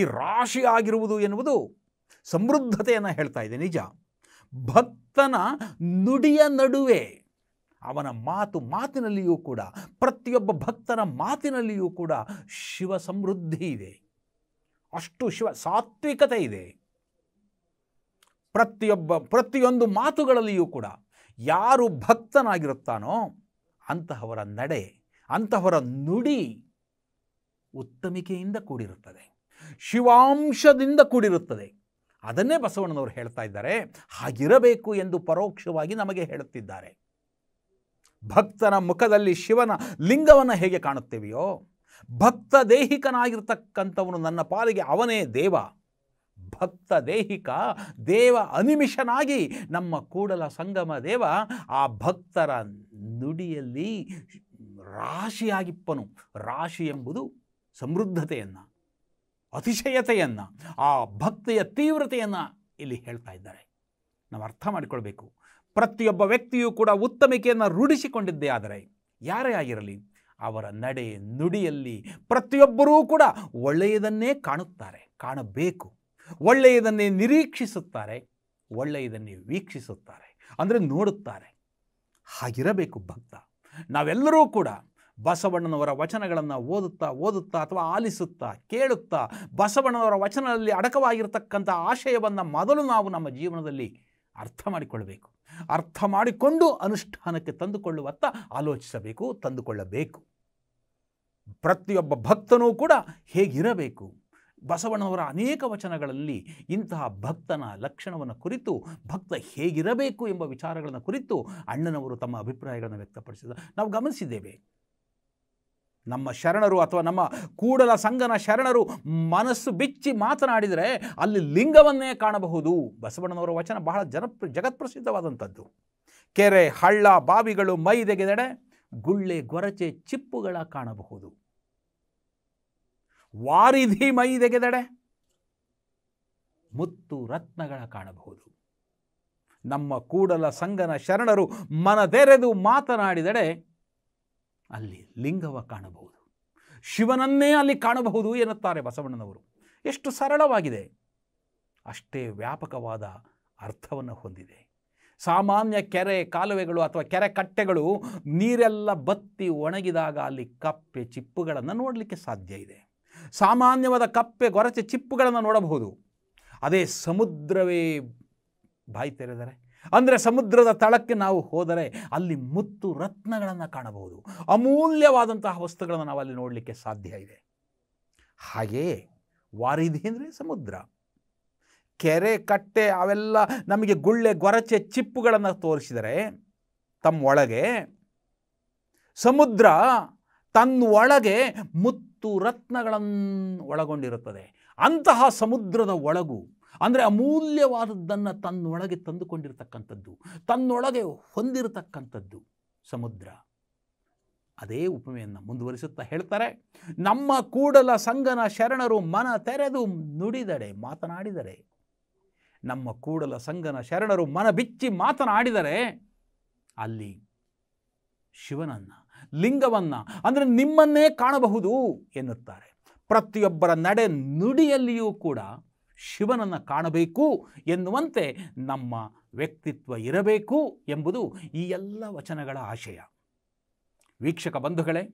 ಈ ರಾಶಿಯಾಗಿರುವುದು ಎನ್ನುವುದು ಸಮೃದ್ಧತೆಯನ್ನು ಹೇಳ್ತಾ ಇದೆ ನಿಜ ಭಕ್ತನ ನುಡಿಯ ನಡುವೆ ಅವನ ಮಾತು ಮಾತಿನಲ್ಲಿಯೂ ಕೂಡ ಪ್ರತಿಯೊಬ್ಬ ಭಕ್ತನ ಮಾತಿನಲ್ಲಿಯೂ ಕೂಡ ಶಿವ ಸಮೃದ್ಧಿ ಇದೆ ಅಷ್ಟು ಶಿವ ಸಾತ್ವಿಕತೆ ಇದೆ ಪ್ರತಿಯೊಬ್ಬ ಪ್ರತಿಯೊಂದು ಮಾತುಗಳಲ್ಲಿಯೂ ಕೂಡ ಯಾರು ಭಕ್ತನಾಗಿರುತ್ತಾನೋ ಅಂತಹವರ ನಡೆ ಅಂತಹವರ ನುಡಿ ಉತ್ತಮಿಕೆಯಿಂದ ಕೂಡಿರುತ್ತದೆ ಶಿವಾಂಶದಿಂದ ಕೂಡಿರುತ್ತದೆ ಅದನ್ನೇ ಬಸವಣ್ಣನವರು ಹೇಳ್ತಾ ಇದ್ದಾರೆ ಹಾಗಿರಬೇಕು ಎಂದು ಪರೋಕ್ಷವಾಗಿ ನಮಗೆ ಹೇಳುತ್ತಿದ್ದಾರೆ ಭಕ್ತನ ಮುಖದಲ್ಲಿ ಶಿವನ ಲಿಂಗವನ್ನು ಹೇಗೆ ಕಾಣುತ್ತೇವೆಯೋ ಭಕ್ತ ದೇಹಿಕನಾಗಿರ್ತಕ್ಕಂಥವನು ನನ್ನ ಪಾಲಿಗೆ ಅವನೇ ದೇವ ಭಕ್ತ ದೇಹಿಕ ದೇವ ಅನಿಮಿಷನಾಗಿ ನಮ್ಮ ಕೂಡಲ ಸಂಗಮ ದೇವ ಆ ಭಕ್ತರ ನುಡಿಯಲ್ಲಿ ರಾಶಿಯಾಗಿಪ್ಪನು ರಾಶಿ ಎಂಬುದು ಸಮೃದ್ಧತೆಯನ್ನು ಅತಿಶಯತೆಯನ್ನು ಆ ಭಕ್ತಿಯ ತೀವ್ರತೆಯನ್ನು ಇಲ್ಲಿ ಹೇಳ್ತಾ ಇದ್ದಾರೆ ನಾವು ಅರ್ಥ ಮಾಡಿಕೊಳ್ಬೇಕು ಪ್ರತಿಯೊಬ್ಬ ವ್ಯಕ್ತಿಯೂ ಕೂಡ ಉತ್ತಮಿಕೆಯನ್ನು ರೂಢಿಸಿಕೊಂಡಿದ್ದೇ ಆದರೆ ಯಾರೇ ಆಗಿರಲಿ ಅವರ ನಡೆ ನುಡಿಯಲ್ಲಿ ಪ್ರತಿಯೊಬ್ಬರೂ ಕೂಡ ಒಳ್ಳೆಯದನ್ನೇ ಕಾಣುತ್ತಾರೆ ಕಾಣಬೇಕು ಒಳ್ಳೆಯದನ್ನೇ ನಿರೀಕ್ಷಿಸುತ್ತಾರೆ ಒಳ್ಳೆಯದನ್ನೇ ವೀಕ್ಷಿಸುತ್ತಾರೆ ಅಂದರೆ ನೋಡುತ್ತಾರೆ ಹಾಗಿರಬೇಕು ಭಕ್ತ ನಾವೆಲ್ಲರೂ ಕೂಡ ಬಸವಣ್ಣನವರ ವಚನಗಳನ್ನು ಓದುತ್ತಾ ಓದುತ್ತಾ ಅಥವಾ ಆಲಿಸುತ್ತಾ ಕೇಳುತ್ತಾ ಬಸವಣ್ಣನವರ ವಚನದಲ್ಲಿ ಅಡಕವಾಗಿರತಕ್ಕಂಥ ಆಶಯವನ್ನು ಮೊದಲು ನಾವು ನಮ್ಮ ಜೀವನದಲ್ಲಿ ಅರ್ಥ ಮಾಡಿಕೊಳ್ಳಬೇಕು ಅರ್ಥ ಮಾಡಿಕೊಂಡು ಅನುಷ್ಠಾನಕ್ಕೆ ತಂದುಕೊಳ್ಳುವತ್ತ ಆಲೋಚಿಸಬೇಕು ತಂದುಕೊಳ್ಳಬೇಕು ಪ್ರತಿಯೊಬ್ಬ ಭಕ್ತನೂ ಕೂಡ ಹೇಗಿರಬೇಕು ಬಸವಣ್ಣವರ ಅನೇಕ ವಚನಗಳಲ್ಲಿ ಇಂತಹ ಭಕ್ತನ ಲಕ್ಷಣವನ್ನು ಕುರಿತು ಭಕ್ತ ಹೇಗಿರಬೇಕು ಎಂಬ ವಿಚಾರಗಳನ್ನು ಕುರಿತು ಅಣ್ಣನವರು ತಮ್ಮ ಅಭಿಪ್ರಾಯಗಳನ್ನು ವ್ಯಕ್ತಪಡಿಸಿದ ನಾವು ಗಮನಿಸಿದ್ದೇವೆ ನಮ್ಮ ಶರಣರು ಅಥವಾ ನಮ್ಮ ಕೂಡಲ ಸಂಗನ ಶರಣರು ಮನಸ್ಸು ಬಿಚ್ಚಿ ಮಾತನಾಡಿದರೆ ಅಲ್ಲಿ ಲಿಂಗವನ್ನೇ ಕಾಣಬಹುದು ಬಸವಣ್ಣನವರ ವಚನ ಬಹಳ ಜನಪ್ರ ಜಗತ್ಪ್ರಸಿದ್ಧವಾದಂಥದ್ದು ಕೆರೆ ಹಳ್ಳ ಬಾವಿಗಳು ಮೈದೆಗೆದಡೆ ಗುಳ್ಳೆ ಗೊರಚೆ ಚಿಪ್ಪುಗಳ ಕಾಣಬಹುದು ವಾರಿಧಿ ಮೈ ತೆಗೆದಡೆ ಮುತ್ತು ರತ್ನಗಳ ಕಾಣಬಹುದು ನಮ್ಮ ಕೂಡಲ ಸಂಗನ ಶರಣರು ಮನದೆರೆದು ಮಾತನಾಡಿದಡೆ ಅಲ್ಲಿ ಲಿಂಗವ ಕಾಣಬಹುದು ಶಿವನನ್ನೇ ಅಲ್ಲಿ ಕಾಣಬಹುದು ಎನ್ನುತ್ತಾರೆ ಬಸವಣ್ಣನವರು ಎಷ್ಟು ಸರಳವಾಗಿದೆ ಅಷ್ಟೇ ವ್ಯಾಪಕವಾದ ಅರ್ಥವನ್ನು ಹೊಂದಿದೆ ಸಾಮಾನ್ಯ ಕೆರೆ ಕಾಲುವೆಗಳು ಅಥವಾ ಕೆರೆ ಕಟ್ಟೆಗಳು ನೀರೆಲ್ಲ ಬತ್ತಿ ಒಣಗಿದಾಗ ಅಲ್ಲಿ ಕಪ್ಪೆ ಚಿಪ್ಪುಗಳನ್ನು ನೋಡಲಿಕ್ಕೆ ಸಾಧ್ಯ ಇದೆ ಸಾಮಾನ್ಯವಾದ ಕಪ್ಪೆ ಗೊರಚೆ ಚಿಪ್ಪುಗಳನ್ನು ನೋಡಬಹುದು ಅದೇ ಸಮುದ್ರವೇ ಬಾಯಿ ತೆರೆದರೆ ಅಂದರೆ ಸಮುದ್ರದ ತಳಕ್ಕೆ ನಾವು ಹೋದರೆ ಅಲ್ಲಿ ಮುತ್ತು ರತ್ನಗಳನ್ನು ಕಾಣಬಹುದು ಅಮೂಲ್ಯವಾದಂತಹ ವಸ್ತುಗಳನ್ನು ನಾವು ಅಲ್ಲಿ ನೋಡಲಿಕ್ಕೆ ಸಾಧ್ಯ ಇದೆ ಹಾಗೆಯೇ ವಾರಿದಿ ಅಂದರೆ ಸಮುದ್ರ ಕೆರೆ ಕಟ್ಟೆ ಅವೆಲ್ಲ ನಮಗೆ ಗುಳ್ಳೆ ಗೊರಚೆ ಚಿಪ್ಪುಗಳನ್ನು ತೋರಿಸಿದರೆ ತಮ್ಮೊಳಗೆ ಸಮುದ್ರ ತನ್ನೊಳಗೆ ಮುತ್ತು ಒಂಬತ್ತು ರತ್ನಗಳನ್ನು ಒಳಗೊಂಡಿರುತ್ತದೆ ಅಂತಹ ಸಮುದ್ರದ ಒಳಗು ಅಂದರೆ ಅಮೂಲ್ಯವಾದದ್ದನ್ನು ತನ್ನೊಳಗೆ ತಂದುಕೊಂಡಿರತಕ್ಕಂಥದ್ದು ತನ್ನೊಳಗೆ ಹೊಂದಿರತಕ್ಕಂಥದ್ದು ಸಮುದ್ರ ಅದೇ ಉಪಮೆಯನ್ನು ಮುಂದುವರಿಸುತ್ತಾ ಹೇಳ್ತಾರೆ ನಮ್ಮ ಕೂಡಲ ಸಂಗನ ಶರಣರು ಮನ ತೆರೆದು ನುಡಿದರೆ ಮಾತನಾಡಿದರೆ ನಮ್ಮ ಕೂಡಲ ಸಂಗನ ಶರಣರು ಮನ ಬಿಚ್ಚಿ ಮಾತನಾಡಿದರೆ ಅಲ್ಲಿ ಶಿವನನ್ನು ಲಿಂಗವನ್ನು ಅಂದರೆ ನಿಮ್ಮನ್ನೇ ಕಾಣಬಹುದು ಎನ್ನುತ್ತಾರೆ ಪ್ರತಿಯೊಬ್ಬರ ನಡೆ ನುಡಿಯಲ್ಲಿಯೂ ಕೂಡ ಶಿವನನ್ನು ಕಾಣಬೇಕು ಎನ್ನುವಂತೆ ನಮ್ಮ ವ್ಯಕ್ತಿತ್ವ ಇರಬೇಕು ಎಂಬುದು ಈ ಎಲ್ಲ ವಚನಗಳ ಆಶಯ ವೀಕ್ಷಕ ಬಂಧುಗಳೇ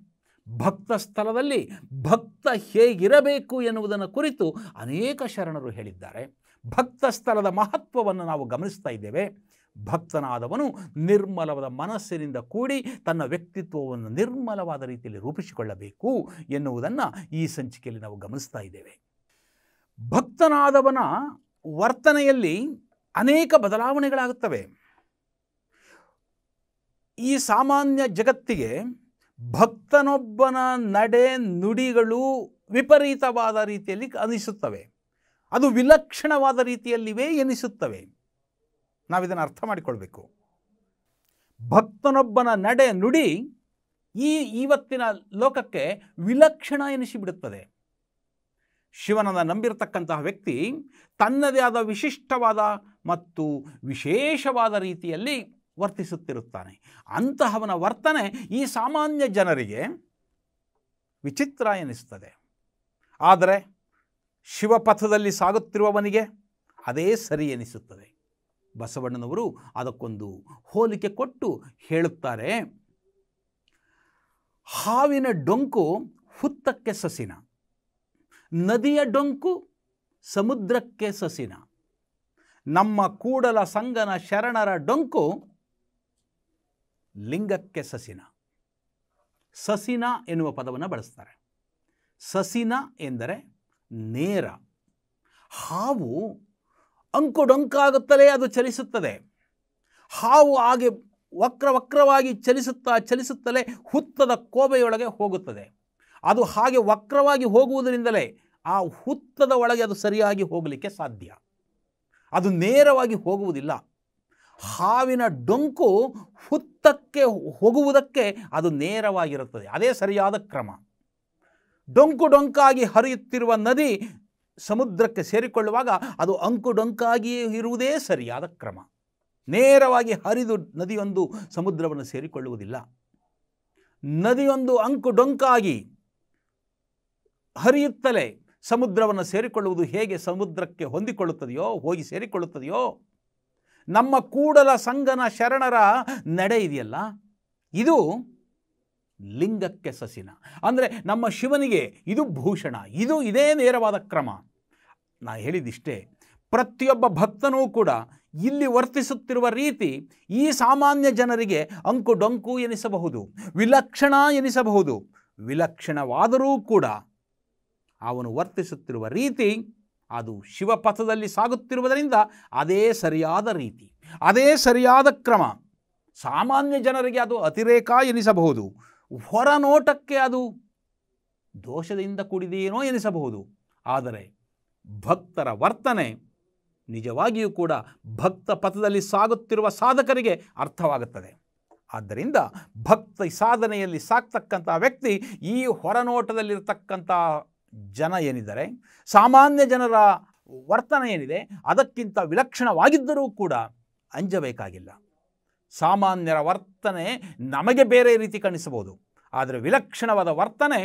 ಭಕ್ತ ಸ್ಥಳದಲ್ಲಿ ಭಕ್ತ ಹೇಗಿರಬೇಕು ಎನ್ನುವುದನ್ನು ಕುರಿತು ಅನೇಕ ಶರಣರು ಹೇಳಿದ್ದಾರೆ ಭಕ್ತ ಸ್ಥಳದ ಮಹತ್ವವನ್ನು ನಾವು ಗಮನಿಸ್ತಾ ಇದ್ದೇವೆ ಭಕ್ತನಾದವನು ನಿರ್ಮಲವಾದ ಮನಸ್ಸಿನಿಂದ ಕೂಡಿ ತನ್ನ ವ್ಯಕ್ತಿತ್ವವನ್ನು ನಿರ್ಮಲವಾದ ರೀತಿಯಲ್ಲಿ ರೂಪಿಸಿಕೊಳ್ಳಬೇಕು ಎನ್ನುವುದನ್ನು ಈ ಸಂಚಿಕೆಯಲ್ಲಿ ನಾವು ಗಮನಿಸ್ತಾ ಇದ್ದೇವೆ ಭಕ್ತನಾದವನ ವರ್ತನೆಯಲ್ಲಿ ಅನೇಕ ಬದಲಾವಣೆಗಳಾಗುತ್ತವೆ ಈ ಸಾಮಾನ್ಯ ಜಗತ್ತಿಗೆ ಭಕ್ತನೊಬ್ಬನ ನಡೆ ನುಡಿಗಳು ವಿಪರೀತವಾದ ರೀತಿಯಲ್ಲಿ ಅನಿಸುತ್ತವೆ ಅದು ವಿಲಕ್ಷಣವಾದ ರೀತಿಯಲ್ಲಿವೆ ಎನಿಸುತ್ತವೆ ನಾವಿದನ್ನು ಅರ್ಥ ಮಾಡಿಕೊಳ್ಬೇಕು ಭಕ್ತನೊಬ್ಬನ ನಡೆ ನುಡಿ ಈ ಇವತ್ತಿನ ಲೋಕಕ್ಕೆ ವಿಲಕ್ಷಣ ಎನಿಸಿಬಿಡುತ್ತದೆ ಶಿವನನ್ನು ನಂಬಿರತಕ್ಕಂತಹ ವ್ಯಕ್ತಿ ತನ್ನದೇ ಆದ ವಿಶಿಷ್ಟವಾದ ಮತ್ತು ವಿಶೇಷವಾದ ರೀತಿಯಲ್ಲಿ ವರ್ತಿಸುತ್ತಿರುತ್ತಾನೆ ಅಂತಹವನ ವರ್ತನೆ ಈ ಸಾಮಾನ್ಯ ಜನರಿಗೆ ವಿಚಿತ್ರ ಎನಿಸುತ್ತದೆ ಆದರೆ ಶಿವಪಥದಲ್ಲಿ ಸಾಗುತ್ತಿರುವವನಿಗೆ ಅದೇ ಸರಿ ಎನಿಸುತ್ತದೆ ಬಸವಣ್ಣನವರು ಅದಕ್ಕೊಂದು ಹೋಲಿಕೆ ಕೊಟ್ಟು ಹೇಳುತ್ತಾರೆ ಹಾವಿನ ಡೊಂಕು ಹುತ್ತಕ್ಕೆ ಸಸಿನ ನದಿಯ ಡೊಂಕು ಸಮುದ್ರಕ್ಕೆ ಸಸಿನ ನಮ್ಮ ಕೂಡಲ ಸಂಗನ ಶರಣರ ಡೊಂಕು ಲಿಂಗಕ್ಕೆ ಸಸಿನ ಸಸಿನ ಎನ್ನುವ ಪದವನ್ನು ಬಳಸ್ತಾರೆ ಸಸಿನ ಎಂದರೆ ನೇರ ಹಾವು ಅಂಕು ಡೊಂಕಾಗುತ್ತಲೇ ಅದು ಚಲಿಸುತ್ತದೆ ಹಾವು ಹಾಗೆ ವಕ್ರ ವಕ್ರವಾಗಿ ಚಲಿಸುತ್ತಾ ಚಲಿಸುತ್ತಲೇ ಹುತ್ತದ ಕೋಬೆಯೊಳಗೆ ಹೋಗುತ್ತದೆ ಅದು ಹಾಗೆ ವಕ್ರವಾಗಿ ಹೋಗುವುದರಿಂದಲೇ ಆ ಹುತ್ತದ ಒಳಗೆ ಅದು ಸರಿಯಾಗಿ ಹೋಗಲಿಕ್ಕೆ ಸಾಧ್ಯ ಅದು ನೇರವಾಗಿ ಹೋಗುವುದಿಲ್ಲ ಹಾವಿನ ಡೊಂಕು ಹುತ್ತಕ್ಕೆ ಹೋಗುವುದಕ್ಕೆ ಅದು ನೇರವಾಗಿರುತ್ತದೆ ಅದೇ ಸರಿಯಾದ ಕ್ರಮ ಡೊಂಕು ಡೊಂಕಾಗಿ ಹರಿಯುತ್ತಿರುವ ನದಿ ಸಮುದ್ರಕ್ಕೆ ಸೇರಿಕೊಳ್ಳುವಾಗ ಅದು ಅಂಕುಡೊಂಕಾಗಿಯೇ ಇರುವುದೇ ಸರಿಯಾದ ಕ್ರಮ ನೇರವಾಗಿ ಹರಿದು ನದಿಯೊಂದು ಸಮುದ್ರವನ್ನು ಸೇರಿಕೊಳ್ಳುವುದಿಲ್ಲ ನದಿಯೊಂದು ಡೊಂಕಾಗಿ ಹರಿಯುತ್ತಲೇ ಸಮುದ್ರವನ್ನು ಸೇರಿಕೊಳ್ಳುವುದು ಹೇಗೆ ಸಮುದ್ರಕ್ಕೆ ಹೊಂದಿಕೊಳ್ಳುತ್ತದೆಯೋ ಹೋಗಿ ಸೇರಿಕೊಳ್ಳುತ್ತದೆಯೋ ನಮ್ಮ ಕೂಡಲ ಸಂಗನ ಶರಣರ ನಡೆ ಇದೆಯಲ್ಲ ಇದು ಲಿಂಗಕ್ಕೆ ಸಸಿನ ಅಂದರೆ ನಮ್ಮ ಶಿವನಿಗೆ ಇದು ಭೂಷಣ ಇದು ಇದೇ ನೇರವಾದ ಕ್ರಮ ನಾ ಹೇಳಿದಿಷ್ಟೇ ಪ್ರತಿಯೊಬ್ಬ ಭಕ್ತನೂ ಕೂಡ ಇಲ್ಲಿ ವರ್ತಿಸುತ್ತಿರುವ ರೀತಿ ಈ ಸಾಮಾನ್ಯ ಜನರಿಗೆ ಅಂಕು ಡೊಂಕು ಎನಿಸಬಹುದು ವಿಲಕ್ಷಣ ಎನಿಸಬಹುದು ವಿಲಕ್ಷಣವಾದರೂ ಕೂಡ ಅವನು ವರ್ತಿಸುತ್ತಿರುವ ರೀತಿ ಅದು ಶಿವಪಥದಲ್ಲಿ ಸಾಗುತ್ತಿರುವುದರಿಂದ ಅದೇ ಸರಿಯಾದ ರೀತಿ ಅದೇ ಸರಿಯಾದ ಕ್ರಮ ಸಾಮಾನ್ಯ ಜನರಿಗೆ ಅದು ಅತಿರೇಕ ಎನಿಸಬಹುದು ಹೊರನೋಟಕ್ಕೆ ಅದು ದೋಷದಿಂದ ಕೂಡಿದೆಯೇನೋ ಎನಿಸಬಹುದು ಆದರೆ ಭಕ್ತರ ವರ್ತನೆ ನಿಜವಾಗಿಯೂ ಕೂಡ ಭಕ್ತ ಪಥದಲ್ಲಿ ಸಾಗುತ್ತಿರುವ ಸಾಧಕರಿಗೆ ಅರ್ಥವಾಗುತ್ತದೆ ಆದ್ದರಿಂದ ಭಕ್ತ ಸಾಧನೆಯಲ್ಲಿ ಸಾಕ್ತಕ್ಕಂಥ ವ್ಯಕ್ತಿ ಈ ಹೊರನೋಟದಲ್ಲಿರತಕ್ಕಂಥ ಜನ ಏನಿದ್ದಾರೆ ಸಾಮಾನ್ಯ ಜನರ ವರ್ತನೆ ಏನಿದೆ ಅದಕ್ಕಿಂತ ವಿಲಕ್ಷಣವಾಗಿದ್ದರೂ ಕೂಡ ಅಂಜಬೇಕಾಗಿಲ್ಲ ಸಾಮಾನ್ಯರ ವರ್ತನೆ ನಮಗೆ ಬೇರೆ ರೀತಿ ಕಾಣಿಸಬಹುದು ಆದರೆ ವಿಲಕ್ಷಣವಾದ ವರ್ತನೆ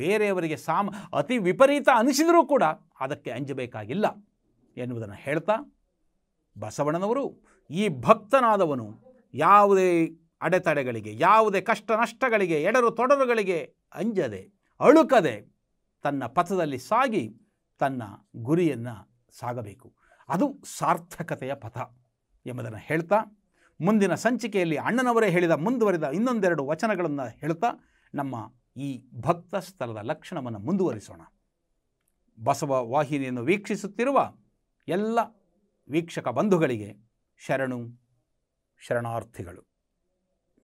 ಬೇರೆಯವರಿಗೆ ಸಾಮ ಅತಿ ವಿಪರೀತ ಅನಿಸಿದರೂ ಕೂಡ ಅದಕ್ಕೆ ಅಂಜಬೇಕಾಗಿಲ್ಲ ಎನ್ನುವುದನ್ನು ಹೇಳ್ತಾ ಬಸವಣ್ಣನವರು ಈ ಭಕ್ತನಾದವನು ಯಾವುದೇ ಅಡೆತಡೆಗಳಿಗೆ ಯಾವುದೇ ಕಷ್ಟ ನಷ್ಟಗಳಿಗೆ ಎಡರು ತೊಡರುಗಳಿಗೆ ಅಂಜದೆ ಅಳುಕದೆ ತನ್ನ ಪಥದಲ್ಲಿ ಸಾಗಿ ತನ್ನ ಗುರಿಯನ್ನು ಸಾಗಬೇಕು ಅದು ಸಾರ್ಥಕತೆಯ ಪಥ ಎಂಬುದನ್ನು ಹೇಳ್ತಾ ಮುಂದಿನ ಸಂಚಿಕೆಯಲ್ಲಿ ಅಣ್ಣನವರೇ ಹೇಳಿದ ಮುಂದುವರಿದ ಇನ್ನೊಂದೆರಡು ವಚನಗಳನ್ನು ಹೇಳ್ತಾ ನಮ್ಮ ಈ ಭಕ್ತ ಸ್ಥಳದ ಲಕ್ಷಣವನ್ನು ಮುಂದುವರಿಸೋಣ ಬಸವ ವಾಹಿನಿಯನ್ನು ವೀಕ್ಷಿಸುತ್ತಿರುವ ಎಲ್ಲ ವೀಕ್ಷಕ ಬಂಧುಗಳಿಗೆ ಶರಣು ಶರಣಾರ್ಥಿಗಳು